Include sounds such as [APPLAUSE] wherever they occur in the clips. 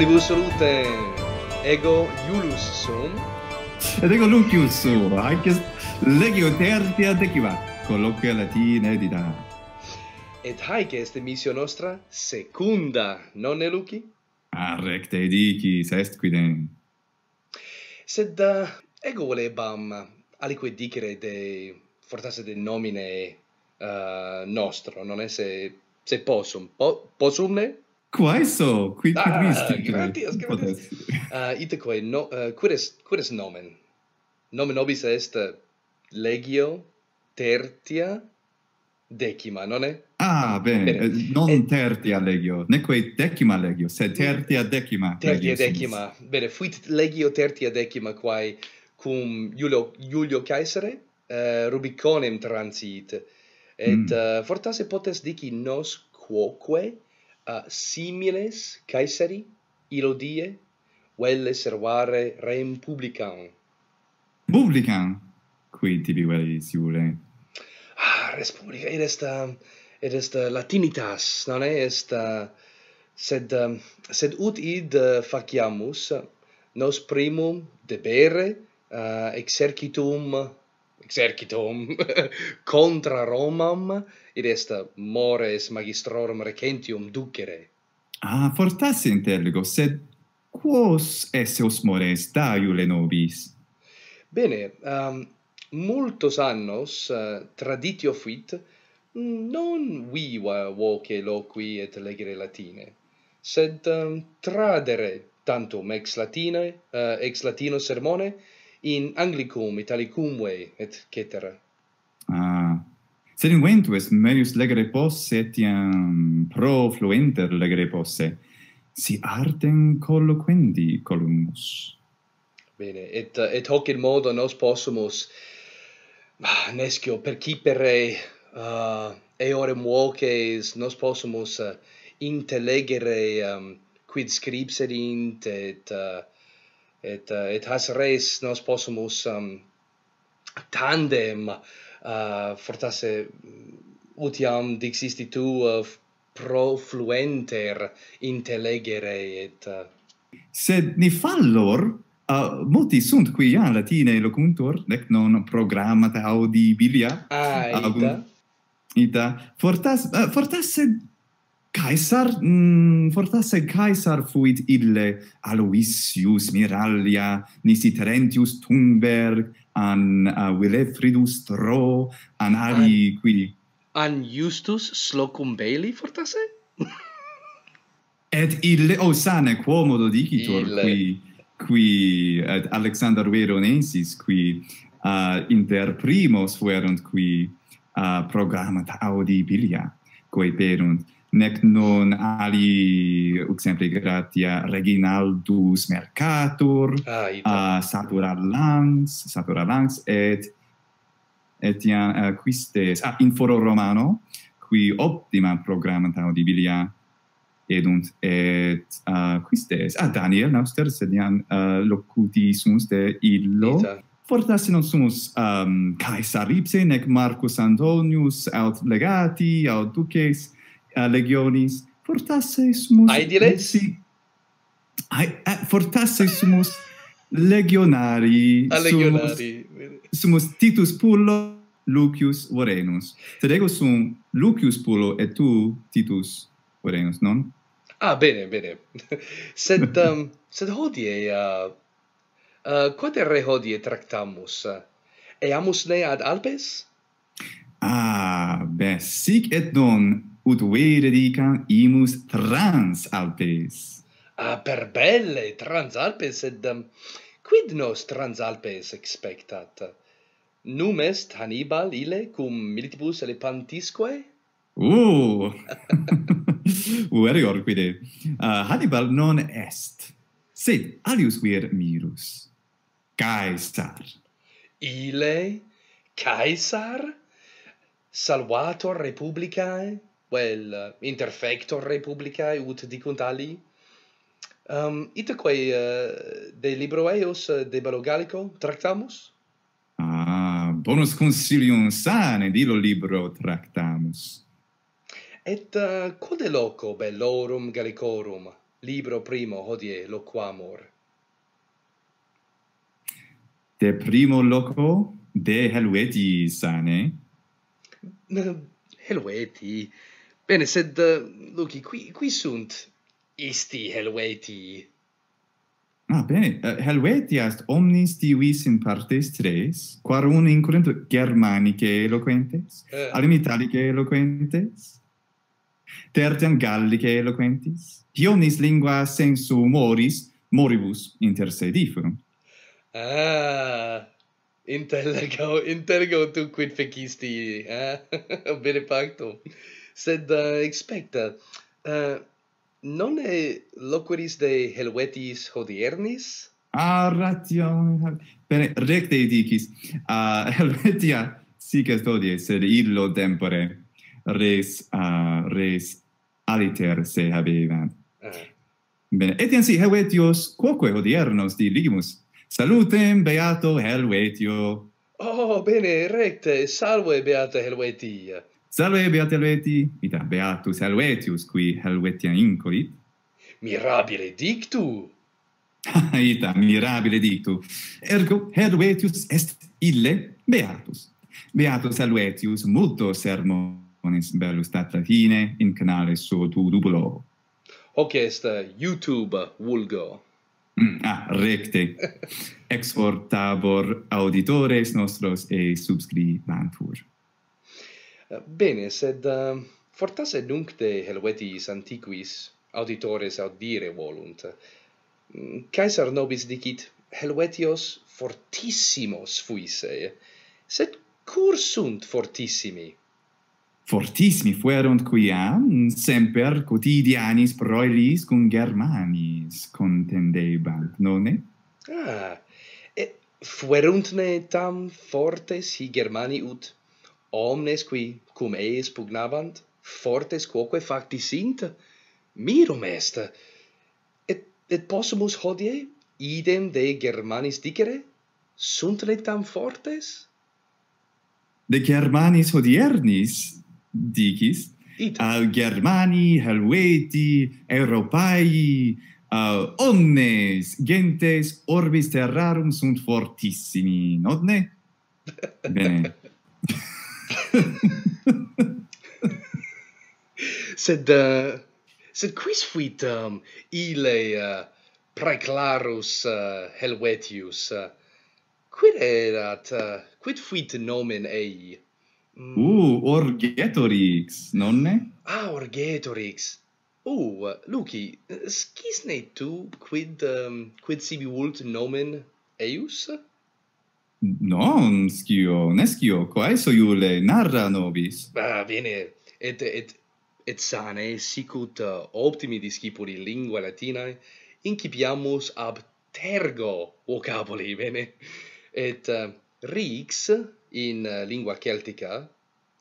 Omnibus salute ego Iulus sum. Ed ego Lucius sum, anche legio tertia decima, colloquia latine edita. Et haec est emissio nostra secunda, nonne Luci? Ah, recte dicis, est quidem. Sed uh, ego volebam aliquid dicere de fortasse de nomine uh, nostro, non esse se possum. Po possum Quae so? Qui ah, quid ah, visti? Gratias, gratias. Uh, itaque, no, uh, quid, est, quid est nomen? Nomen obis est ah, legio tertia decima, non è? Ah, bene, bene. Eh, non eh, tertia legio, neque decima legio, sed tertia decima. Tertia decima, bene, fuit legio tertia decima quae cum Julio, Julio Caesare uh, Rubiconem transit, et mm. uh, fortasse potes dici nos quoque, similes caesari ilodie velle servare rem publicam publicam qui tibi vel iure ah res publica et est eh, est eh, latinitas non est eh, sed sed ut id faciamus nos primum debere uh, exercitum exercitum [LAUGHS] contra Romam id est mores magistrorum recentium ducere. Ah, fortasse interligo, sed quos esse os mores da Iule nobis? Bene, um, multos annos uh, traditio fuit non viva voce loqui et legere latine, sed um, tradere tantum ex latine, uh, ex latino sermone, in Anglicum, Italicumque, et cetera. Ah. Sed est, menius legere posse etiam pro fluenter legere posse, si artem colloquendi columus. Bene, et, et hoc in modo nos possumus, ah, nescio, per cipere uh, eorem voces, nos possumus uh, eh, intelegere um, eh, quid scripserint et uh, et uh, et has res nos possumus um, tandem uh, fortasse mm, utiam dixisti tu of eh, uh, pro fluenter intelegere et uh... sed ni fallor uh, multi sunt qui ja latine locuntur nec non programmata audibilia ah, ita. Uh, ita fortas uh, fortasse Caesar mm, fortasse Caesar fuit ille Aloysius Miralia nisi Terentius an uh, Willefridus Tro an ali an, qui an Justus Slocum Bailey fortasse et ille osane, oh, sane quomodo dicitur ille. qui qui et Alexander Veronensis qui uh, inter primos fuerunt qui uh, audibilia quae perunt nec nun ali exempli gratia reginaldus mercatur ah, uh, satura lans satura lans et et ian uh, eh, quistes ah, in foro romano qui optima programmat audibilia edunt et uh, quistes ah daniel Noster, sed ian uh, eh, sunt de illo Ita. Fortas non sumus um, Caesar Ipse, nec Marcus Antonius, aut legati, aut duces, a legionis fortasse sumus ai dilesi ai eh, fortasse sumus legionari a legionari sumus, sumus titus pullo lucius vorenus te dego sum lucius pullo et tu titus vorenus non ah bene bene [LAUGHS] sed um, sed hodie a uh, uh, quod re hodie tractamus et amus ne ad alpes Ah, bene, sic et non ut vere dicam imus trans Alpes. Ah, per belle trans Alpes, sed um, quid nos trans Alpes expectat? Num est Hannibal ile cum militibus elepantisque? Uh! Uerior, [LAUGHS] quide. Uh, ah, Hannibal non est, sed alius vir mirus. Caesar. Ile? Caesar? Salvator Republicae? vel eh, interfector republica ut dicunt ali um ehm, itaque uh, eh, de libro eos de balo gallico tractamus ah bonus consilium sane dilo libro tractamus et uh, quod loco bellorum gallicorum libro primo hodie loquamur de primo loco de helvetii sane helvetii Bene, sed, uh, qui, qui sunt isti Helvetii? Ah, bene. Uh, Helveti est omnis divis in partes tres, quarum un incurent germanice eloquentes, uh. Eh. alim italice eloquentes, tertiam gallice eloquentes, pionis lingua sensu moris, moribus inter se Ah, interlego [LAUGHS] intergo tu quid fecisti, eh? [LAUGHS] bene pactum sed uh, expecta uh, eh, non e loqueris de helvetis hodiernis a ratio per recte dicis a uh, [LAUGHS] helvetia sic est hodie sed illo tempore res a uh, res aliter se habebant uh. Eh. bene et si helvetios quoque hodiernos diligimus salutem beato helvetio Oh, bene, recte, salve, beata Helvetia. Salve beati Helveti, Ita beatus Helvetius qui Helvetia incolit. Mirabile dictu. [LAUGHS] Ita mirabile dictu. Ergo Helvetius est ille beatus. Beatus Helvetius multo sermones bellus stat fine in canale suo tu dubolo. Hoc est YouTube vulgo. Mm, ah, recte. [LAUGHS] Exportabor auditores nostros e subscribantur bene, sed uh, fortasse nunc de helvetis antiquis auditores audire volunt. Mm, Caesar nobis dicit, helvetios fortissimos fuisse, sed cur sunt fortissimi? Fortissimi fuerunt quiam, semper quotidianis proelis cum Germanis contendebant, nonne? Ah, et fuerunt ne tam fortes hi Germani ut omnes qui cum eis pugnabant fortes quoque facti sint mirum est et et possumus hodie idem de germanis dicere sunt le tam fortes de germanis hodiernis dicis It. al germani helveti europai uh, omnes gentes orbis terrarum sunt fortissimi notne [LAUGHS] bene [LAUGHS] sed uh, sed quis fuit um, ile uh, praeclarus uh, helvetius uh, quid erat uh, quid fuit nomen ei mm. u uh, orgetorix nonne ah orgetorix u uh, luci scisne tu quid um, quid sibi vult nomen eius Non scio, ne scio, quae so iule narra nobis? Bah, bene, et, et, et sane, sicut uh, optimi discipuli lingua latina, incipiamus ab tergo vocaboli, [LAUGHS] bene? Et uh, rix in uh, lingua celtica,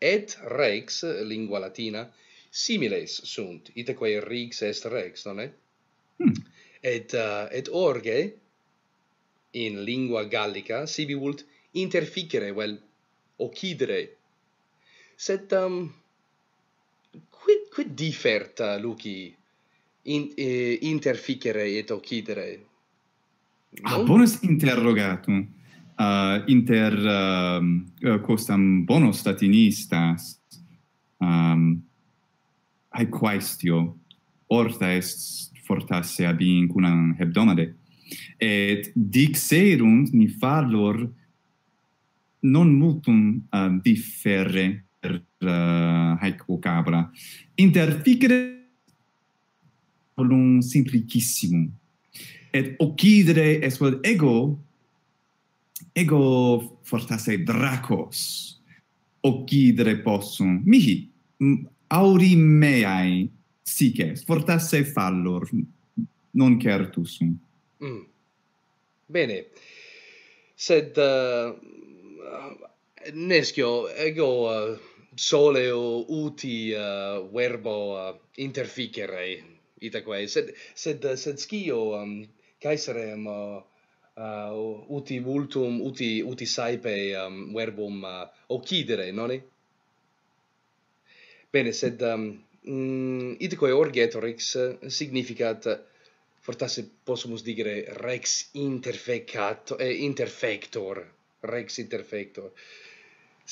et rex, lingua latina, similes sunt, Iteque rix est rex, non è? Hmm. Et, uh, et orge, in lingua gallica sibi vult interficere vel occidere sed um, quid quid differt uh, luci in eh, interficere et occidere ah bonus interrogatum uh, inter um, uh, costam bonus latinistas um, ae quaestio orta est fortasse ab in cunam hebdomade et dixerunt ni fallor non multum uh, eh, differre per uh, haec vocabula inter ficere volum simplicissimum et occidere est vel ego ego fortasse dracos occidere possum mihi auri mei sic est fortasse fallor non certus Mm. Bene. Sed uh, nescio ego uh, sole o uti uh, verbo uh, interficere ita quae sed sed uh, sed scio um, caesarem um, uh, uh, uti multum uti uti saepe um, verbum uh, occidere non è bene sed um, mm, ite orgetorix significat fortasse possumus digere rex interfecato e eh, interfector rex interfector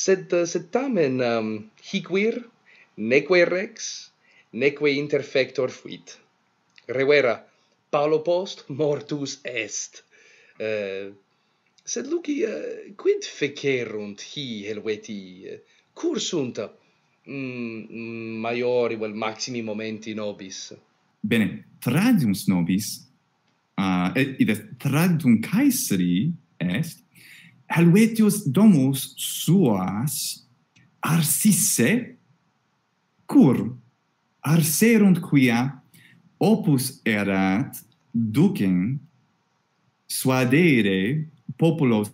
sed eh, sed tamen um, neque rex neque interfector fuit revera paulo post mortus est uh, sed luci uh, quid fecerunt hi helveti cursunt mm, mm, maiori vel maximi momenti nobis bene tradium nobis uh, id est tradum caesari est halvetius domus suas arsisse cur arserunt quia opus erat ducem suadere populos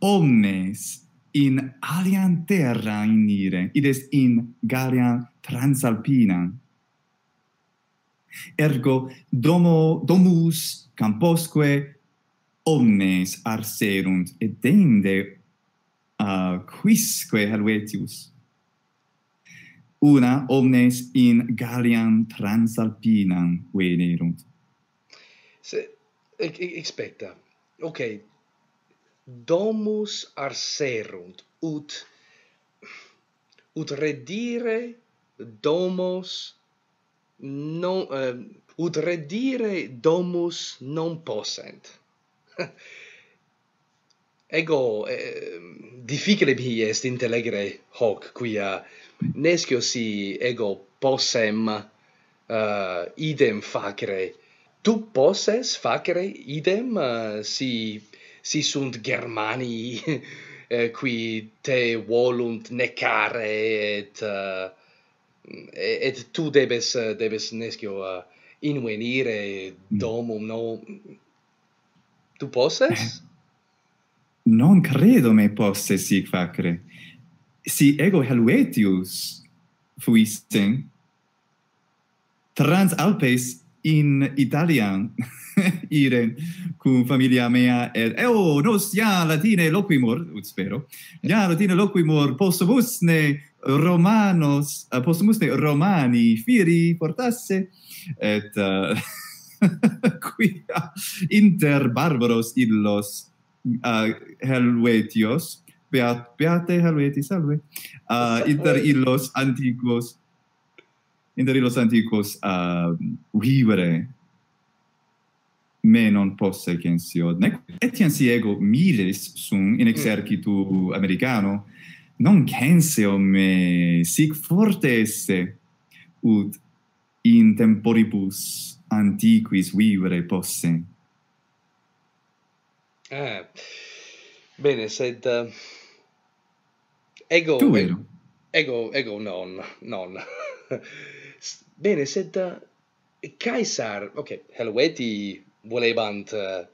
omnes in alian terra inire, id est in Galia transalpina, ergo domo domus camposque omnes arserunt et deinde uh, quisque helvetius una omnes in galliam transalpinam venerunt se e expecta ok domus arserunt ut ut redire domos non eh, ut redire domus non possent [LAUGHS] ego eh, difficile bi est intellegere hoc quia nescio si ego possem uh, idem facere tu posses facere idem uh, si si sunt germani [LAUGHS] qui te volunt necare et uh, Mm, et tu debes eh, debes nescio uh, eh, invenire mm. domum no tu posses [LAUGHS] non credo me posse si facere. si ego helvetius fuisten trans alpes in italian [LAUGHS] ire cum familia mea et eo oh, nos ja latine loquimur ut spero ja latine loquimur posso ne romanos uh, eh, postumus romani firi fortasse et eh, uh, [LAUGHS] qui inter barbaros illos uh, helvetios beat beate helveti salve uh, inter illos antiquos inter illos antiquos uh, vivere me non posse censio nec et si ego miles sum in exercitu americano non censeo me sic forte esse ut in temporibus antiquis vivere posse eh, bene sed uh, ego tu vero eh, ego ego non non [LAUGHS] bene sed uh, caesar ok helveti volebant uh,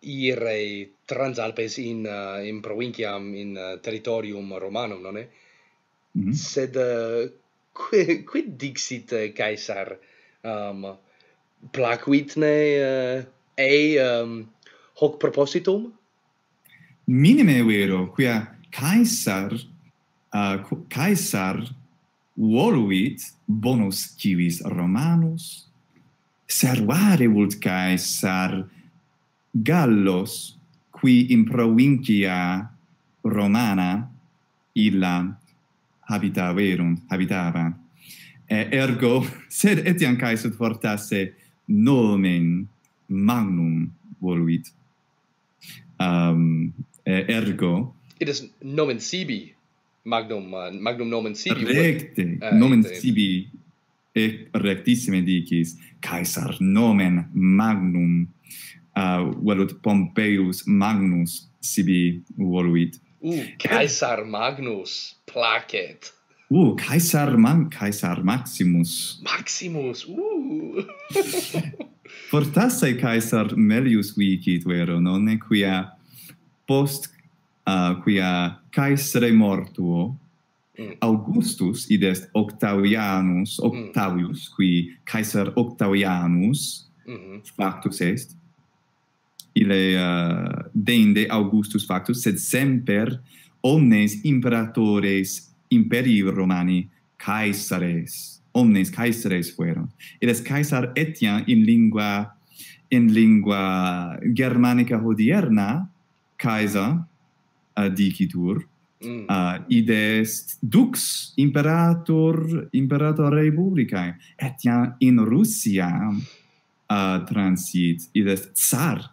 ire trans alpes in uh, in provinciam in uh, territorium romanum non est mm -hmm. sed uh, eh, quid qui dixit caesar um, ehm, plaquit ne uh, ei um, hoc propositum minime vero quia caesar uh, caesar voluit bonus civis romanus servare vult caesar gallos qui in provincia romana illa habitaverum habitava eh, ergo [LAUGHS] sed etiam Caesar fortasse nomen magnum voluit um eh, ergo it is nomen sibi magnum uh, magnum nomen sibi recte uh, nomen sibi et rectissime dicis caesar nomen magnum uh, velut Pompeius Magnus sibi voluit. Uh, Caesar Magnus placet. Uh, Caesar Man, Caesar Maximus. Maximus, uh! [LAUGHS] Fortasse Caesar Melius vicit, vero, nonne, quia post, uh, quia Caesare mortuo, mm. Augustus id est Octavianus mm. Octavius mm. qui Caesar Octavianus mm -hmm. factus est ile uh, dende Augustus factus sed semper omnes imperatores imperi romani caesares omnes caesares fueron et est caesar etiam in lingua in lingua germanica hodierna caesar uh, dicitur mm. uh, id est dux imperator imperator republicae etiam in russia uh, transit id est tsar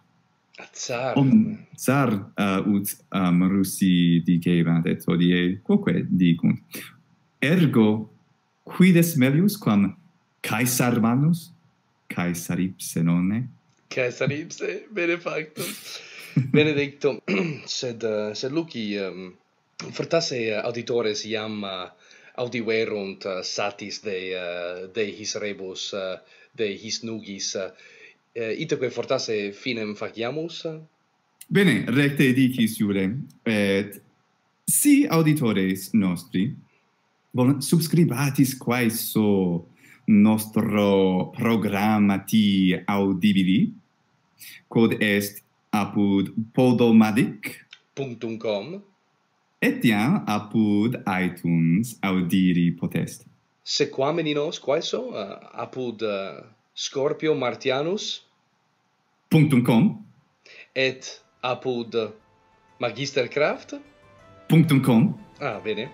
Azar. Um, zar uh, ut um, Rusi dicebant et odie quoque dicunt. Ergo quides melius quam caesar manus, caesar ipse nonne? Caesar ipse, bene factum. bene dictum. [CLEARS THROAT] sed, uh, sed Luci, um, fortasse uh, auditores iam uh, audiverunt uh, satis de, uh, de his rebus, uh, de his nugis, uh, eh, itoque fortasse finem faciamus? Bene, recte dicis, Jure. Et si auditores nostri subscribatis quae so nostro programmati audibili, quod est apud podomadic.com etiam apud iTunes audiri potest. Sequamen in os quae so eh, apud uh, Scorpio Martianus? punctum com et apud magistercraft punctum com ah bene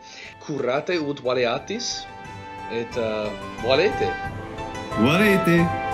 curate ut valeatis et uh, valete valete